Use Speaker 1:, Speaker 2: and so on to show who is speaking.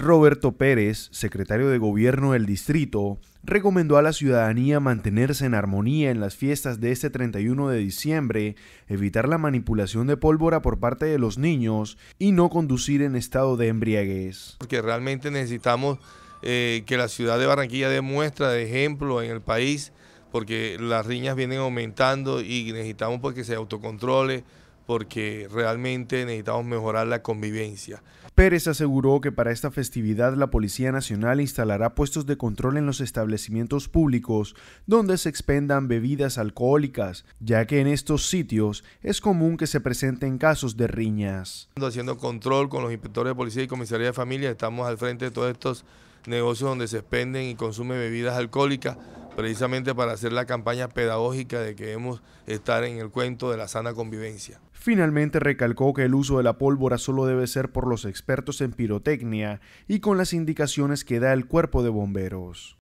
Speaker 1: Roberto Pérez, secretario de Gobierno del Distrito, recomendó a la ciudadanía mantenerse en armonía en las fiestas de este 31 de diciembre, evitar la manipulación de pólvora por parte de los niños y no conducir en estado de embriaguez.
Speaker 2: Porque realmente necesitamos eh, que la ciudad de Barranquilla dé muestra de ejemplo en el país, porque las riñas vienen aumentando y necesitamos pues, que se autocontrole, porque realmente necesitamos mejorar la convivencia.
Speaker 1: Pérez aseguró que para esta festividad la Policía Nacional instalará puestos de control en los establecimientos públicos donde se expendan bebidas alcohólicas, ya que en estos sitios es común que se presenten casos de riñas.
Speaker 2: Haciendo control con los inspectores de policía y comisaría de familia, estamos al frente de todos estos negocios donde se expenden y consumen bebidas alcohólicas precisamente para hacer la campaña pedagógica de que debemos estar en el cuento de la sana convivencia.
Speaker 1: Finalmente recalcó que el uso de la pólvora solo debe ser por los expertos en pirotecnia
Speaker 2: y con las indicaciones que da el cuerpo de bomberos.